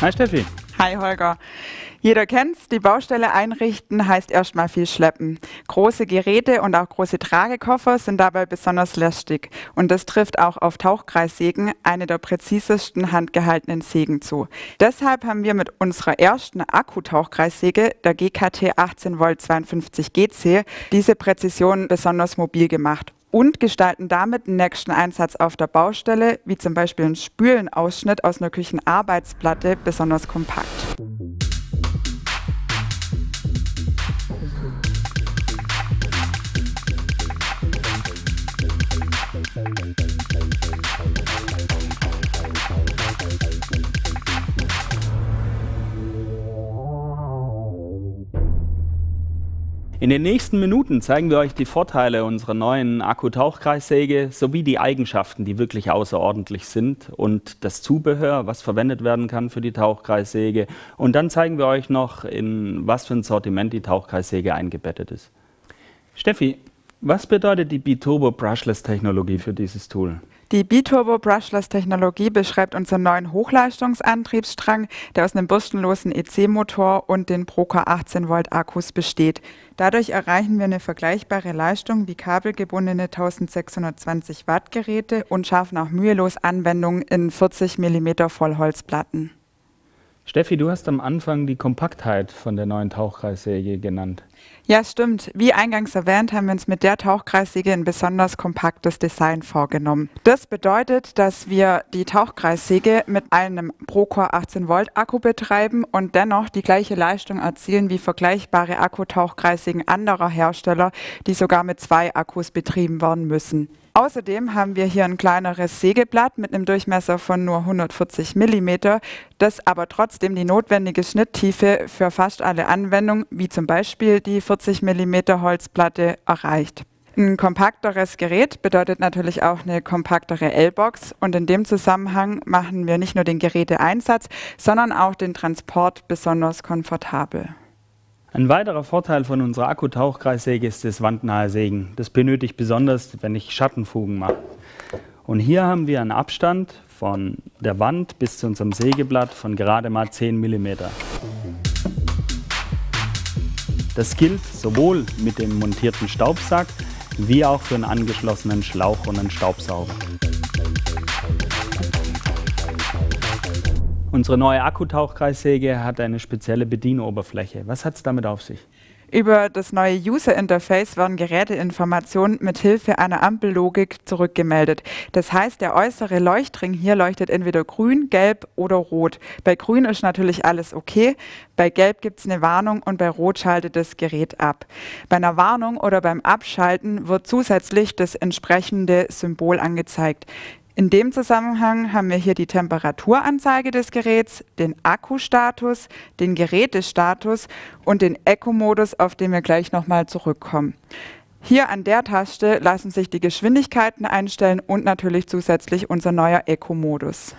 Hi Steffi. Hi Holger. Jeder kennt's, die Baustelle einrichten heißt erstmal viel schleppen. Große Geräte und auch große Tragekoffer sind dabei besonders lästig und das trifft auch auf Tauchkreissägen, eine der präzisesten handgehaltenen Sägen zu. Deshalb haben wir mit unserer ersten Akku-Tauchkreissäge, der GKT 18 Volt 52 GC, diese Präzision besonders mobil gemacht und gestalten damit einen nächsten Einsatz auf der Baustelle, wie zum Beispiel einen Spülenausschnitt aus einer Küchenarbeitsplatte, besonders kompakt. In den nächsten Minuten zeigen wir euch die Vorteile unserer neuen Akkutauchkreissäge sowie die Eigenschaften, die wirklich außerordentlich sind und das Zubehör, was verwendet werden kann für die Tauchkreissäge. Und dann zeigen wir euch noch, in was für ein Sortiment die Tauchkreissäge eingebettet ist. Steffi, was bedeutet die Biturbo Brushless Technologie für dieses Tool? Die Biturbo Brushless Technologie beschreibt unseren neuen Hochleistungsantriebsstrang, der aus einem bürstenlosen EC-Motor und den Procar 18 Volt Akkus besteht. Dadurch erreichen wir eine vergleichbare Leistung wie kabelgebundene 1620 Watt Geräte und schaffen auch mühelos Anwendungen in 40 mm Vollholzplatten. Steffi, du hast am Anfang die Kompaktheit von der neuen Tauchkreisserie genannt. Ja, stimmt. Wie eingangs erwähnt, haben wir uns mit der Tauchkreissäge ein besonders kompaktes Design vorgenommen. Das bedeutet, dass wir die Tauchkreissäge mit einem Procore 18 Volt Akku betreiben und dennoch die gleiche Leistung erzielen wie vergleichbare Akkutauchkreissägen anderer Hersteller, die sogar mit zwei Akkus betrieben werden müssen. Außerdem haben wir hier ein kleineres Sägeblatt mit einem Durchmesser von nur 140 mm, das aber trotzdem die notwendige Schnitttiefe für fast alle Anwendungen, wie zum Beispiel die 40 mm Holzplatte, erreicht. Ein kompakteres Gerät bedeutet natürlich auch eine kompaktere L-Box und in dem Zusammenhang machen wir nicht nur den Geräteeinsatz, sondern auch den Transport besonders komfortabel. Ein weiterer Vorteil von unserer Akkutauchkreissäge ist das wandnahe Sägen. Das benötigt besonders, wenn ich Schattenfugen mache. Und hier haben wir einen Abstand von der Wand bis zu unserem Sägeblatt von gerade mal 10 mm. Das gilt sowohl mit dem montierten Staubsack wie auch für einen angeschlossenen Schlauch und einen Staubsauger. Unsere neue Akkutauchkreissäge hat eine spezielle Bedienoberfläche. Was hat es damit auf sich? Über das neue User Interface werden Geräteinformationen mit Hilfe einer Ampellogik zurückgemeldet. Das heißt, der äußere Leuchtring hier leuchtet entweder grün, gelb oder rot. Bei grün ist natürlich alles okay, bei gelb gibt es eine Warnung und bei rot schaltet das Gerät ab. Bei einer Warnung oder beim Abschalten wird zusätzlich das entsprechende Symbol angezeigt. In dem Zusammenhang haben wir hier die Temperaturanzeige des Geräts, den Akkustatus, den Gerätestatus und den Eco-Modus, auf den wir gleich nochmal zurückkommen. Hier an der Taste lassen sich die Geschwindigkeiten einstellen und natürlich zusätzlich unser neuer Eco-Modus.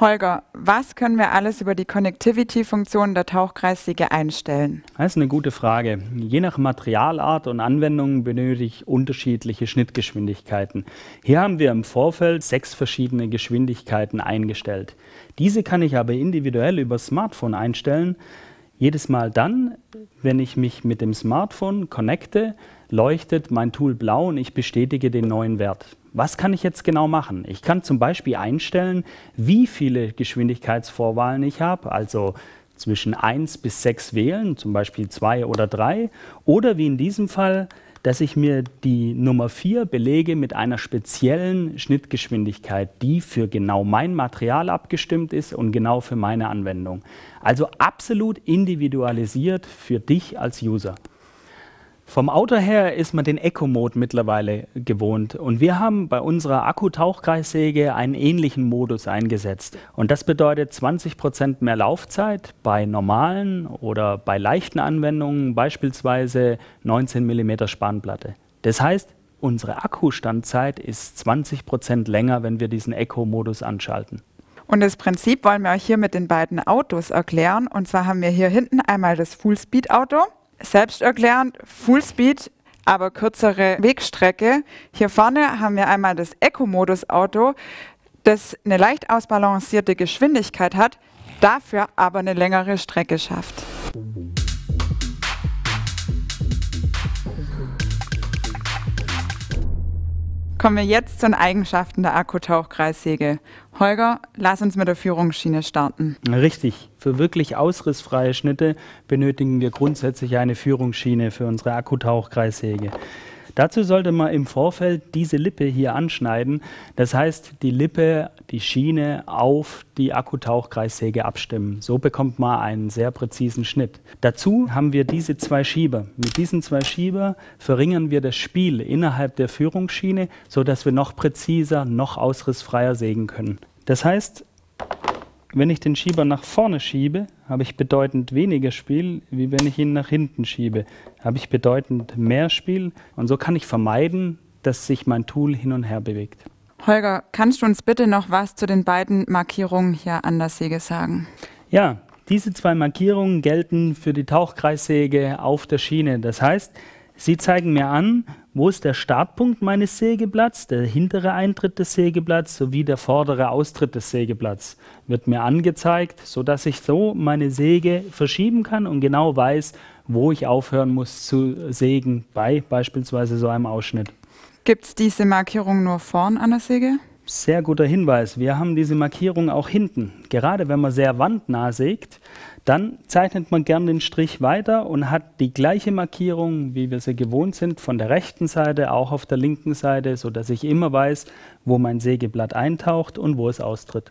Holger, was können wir alles über die Connectivity-Funktion der Tauchkreissäge einstellen? Das ist eine gute Frage. Je nach Materialart und Anwendung benötige ich unterschiedliche Schnittgeschwindigkeiten. Hier haben wir im Vorfeld sechs verschiedene Geschwindigkeiten eingestellt. Diese kann ich aber individuell über Smartphone einstellen, jedes Mal dann, wenn ich mich mit dem Smartphone connecte, leuchtet mein Tool blau und ich bestätige den neuen Wert. Was kann ich jetzt genau machen? Ich kann zum Beispiel einstellen, wie viele Geschwindigkeitsvorwahlen ich habe, also zwischen 1 bis 6 wählen, zum Beispiel 2 oder 3, oder wie in diesem Fall dass ich mir die Nummer 4 belege mit einer speziellen Schnittgeschwindigkeit, die für genau mein Material abgestimmt ist und genau für meine Anwendung. Also absolut individualisiert für dich als User. Vom Auto her ist man den Eco-Mode mittlerweile gewohnt und wir haben bei unserer Akkutauchkreissäge einen ähnlichen Modus eingesetzt. Und das bedeutet 20% mehr Laufzeit bei normalen oder bei leichten Anwendungen, beispielsweise 19 mm Spanplatte. Das heißt, unsere Akkustandzeit ist 20% länger, wenn wir diesen Eco-Modus anschalten. Und das Prinzip wollen wir euch hier mit den beiden Autos erklären. Und zwar haben wir hier hinten einmal das Full-Speed-Auto selbsterklärend, Fullspeed, aber kürzere Wegstrecke. Hier vorne haben wir einmal das Eco-Modus-Auto, das eine leicht ausbalancierte Geschwindigkeit hat, dafür aber eine längere Strecke schafft. Kommen wir jetzt zu den Eigenschaften der Akkutauchkreissäge. Holger, lass uns mit der Führungsschiene starten. Richtig. Für wirklich ausrissfreie Schnitte benötigen wir grundsätzlich eine Führungsschiene für unsere Akkutauchkreissäge. Dazu sollte man im Vorfeld diese Lippe hier anschneiden. Das heißt, die Lippe, die Schiene auf die Akkutauchkreissäge abstimmen. So bekommt man einen sehr präzisen Schnitt. Dazu haben wir diese zwei Schieber. Mit diesen zwei Schieber verringern wir das Spiel innerhalb der Führungsschiene, sodass wir noch präziser, noch ausrissfreier sägen können. Das heißt, wenn ich den Schieber nach vorne schiebe, habe ich bedeutend weniger Spiel, wie wenn ich ihn nach hinten schiebe. Habe ich bedeutend mehr Spiel und so kann ich vermeiden, dass sich mein Tool hin und her bewegt. Holger, kannst du uns bitte noch was zu den beiden Markierungen hier an der Säge sagen? Ja, diese zwei Markierungen gelten für die Tauchkreissäge auf der Schiene. Das heißt, Sie zeigen mir an, wo ist der Startpunkt meines Sägeblatts, der hintere Eintritt des Sägeblatts sowie der vordere Austritt des Sägeblatts wird mir angezeigt, sodass ich so meine Säge verschieben kann und genau weiß, wo ich aufhören muss zu sägen bei beispielsweise so einem Ausschnitt. Gibt es diese Markierung nur vorn an der Säge? Sehr guter Hinweis. Wir haben diese Markierung auch hinten. Gerade wenn man sehr wandnah sägt, dann zeichnet man gern den Strich weiter und hat die gleiche Markierung, wie wir sie gewohnt sind, von der rechten Seite, auch auf der linken Seite, sodass ich immer weiß, wo mein Sägeblatt eintaucht und wo es austritt.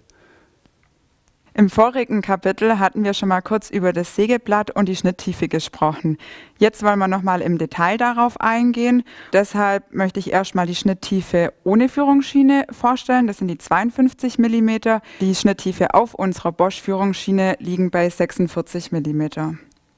Im vorigen Kapitel hatten wir schon mal kurz über das Sägeblatt und die Schnitttiefe gesprochen. Jetzt wollen wir noch mal im Detail darauf eingehen. Deshalb möchte ich erst mal die Schnitttiefe ohne Führungsschiene vorstellen. Das sind die 52 mm. Die Schnitttiefe auf unserer Bosch Führungsschiene liegen bei 46 mm.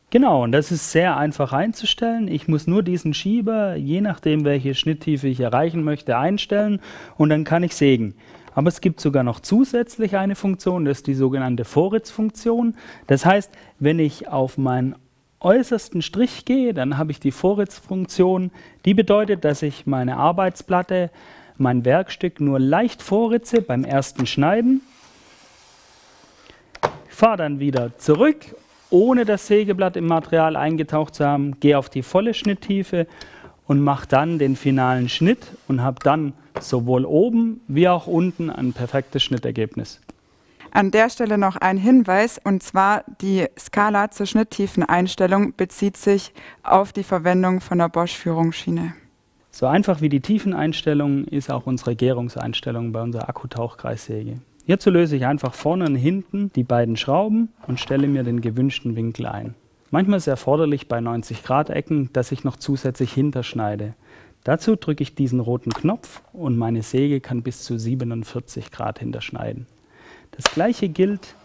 Genau, und das ist sehr einfach einzustellen. Ich muss nur diesen Schieber, je nachdem welche Schnitttiefe ich erreichen möchte, einstellen und dann kann ich sägen. Aber es gibt sogar noch zusätzlich eine Funktion, das ist die sogenannte Vorritzfunktion. Das heißt, wenn ich auf meinen äußersten Strich gehe, dann habe ich die Vorritzfunktion. Die bedeutet, dass ich meine Arbeitsplatte, mein Werkstück nur leicht vorritze beim ersten Schneiden. Ich Fahre dann wieder zurück, ohne das Sägeblatt im Material eingetaucht zu haben, gehe auf die volle Schnitttiefe und mache dann den finalen Schnitt und habe dann sowohl oben wie auch unten ein perfektes Schnittergebnis. An der Stelle noch ein Hinweis, und zwar die Skala zur Schnitttiefeneinstellung bezieht sich auf die Verwendung von der Bosch-Führungsschiene. So einfach wie die Tiefeneinstellung ist auch unsere Gärungseinstellung bei unserer Akkutauchkreissäge. Hierzu löse ich einfach vorne und hinten die beiden Schrauben und stelle mir den gewünschten Winkel ein. Manchmal ist es erforderlich bei 90 Grad Ecken, dass ich noch zusätzlich hinterschneide. Dazu drücke ich diesen roten Knopf und meine Säge kann bis zu 47 Grad hinterschneiden. Das gleiche gilt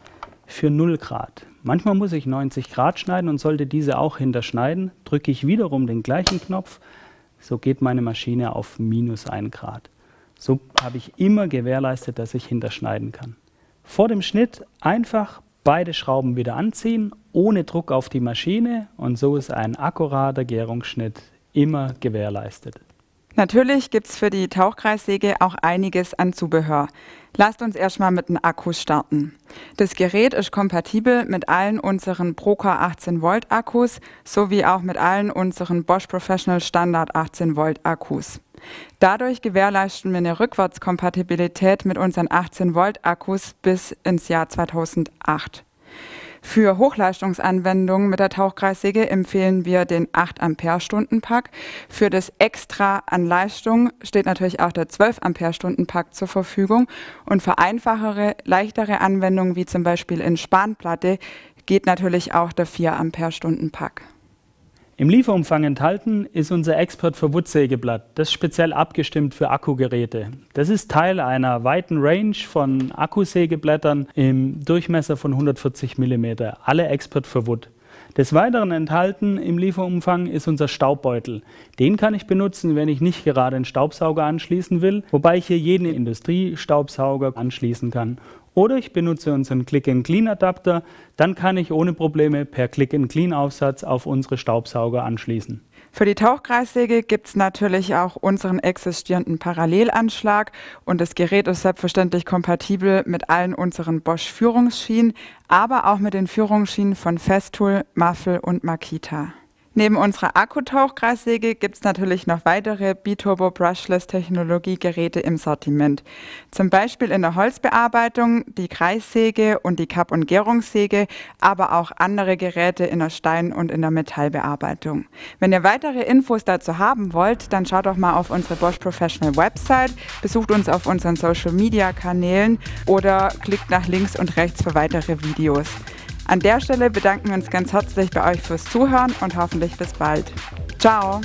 für 0 Grad. Manchmal muss ich 90 Grad schneiden und sollte diese auch hinterschneiden, drücke ich wiederum den gleichen Knopf, so geht meine Maschine auf minus 1 Grad. So habe ich immer gewährleistet, dass ich hinterschneiden kann. Vor dem Schnitt einfach beide Schrauben wieder anziehen ohne Druck auf die Maschine und so ist ein akkurater Gärungsschnitt immer gewährleistet. Natürlich gibt es für die Tauchkreissäge auch einiges an Zubehör. Lasst uns erstmal mit den Akkus starten. Das Gerät ist kompatibel mit allen unseren Broca 18 Volt Akkus sowie auch mit allen unseren Bosch Professional Standard 18 Volt Akkus. Dadurch gewährleisten wir eine Rückwärtskompatibilität mit unseren 18 Volt Akkus bis ins Jahr 2008. Für Hochleistungsanwendungen mit der Tauchkreissäge empfehlen wir den 8 Ampere-Stunden Pack. Für das Extra an Leistung steht natürlich auch der 12 Ampere-Stunden Pack zur Verfügung. Und für einfachere, leichtere Anwendungen wie zum Beispiel in Spanplatte geht natürlich auch der 4 Ampere-Stunden Pack. Im Lieferumfang enthalten ist unser Expert für Wood-Sägeblatt. Das speziell abgestimmt für Akkugeräte. Das ist Teil einer weiten Range von Akkusägeblättern im Durchmesser von 140 mm. Alle Expert für Wood. Des Weiteren enthalten im Lieferumfang ist unser Staubbeutel. Den kann ich benutzen, wenn ich nicht gerade einen Staubsauger anschließen will, wobei ich hier jeden Industriestaubsauger anschließen kann oder ich benutze unseren Click-and-Clean-Adapter, dann kann ich ohne Probleme per Click-and-Clean-Aufsatz auf unsere Staubsauger anschließen. Für die Tauchkreissäge gibt es natürlich auch unseren existierenden Parallelanschlag und das Gerät ist selbstverständlich kompatibel mit allen unseren Bosch-Führungsschienen, aber auch mit den Führungsschienen von Festool, Muffel und Makita. Neben unserer Akkutauchgrassäge gibt es natürlich noch weitere Biturbo Brushless Technologiegeräte im Sortiment. Zum Beispiel in der Holzbearbeitung die Kreissäge und die Kapp- und Gärungssäge, aber auch andere Geräte in der Stein- und in der Metallbearbeitung. Wenn ihr weitere Infos dazu haben wollt, dann schaut doch mal auf unsere Bosch Professional Website, besucht uns auf unseren Social Media Kanälen oder klickt nach links und rechts für weitere Videos. An der Stelle bedanken wir uns ganz herzlich bei euch fürs Zuhören und hoffentlich bis bald. Ciao!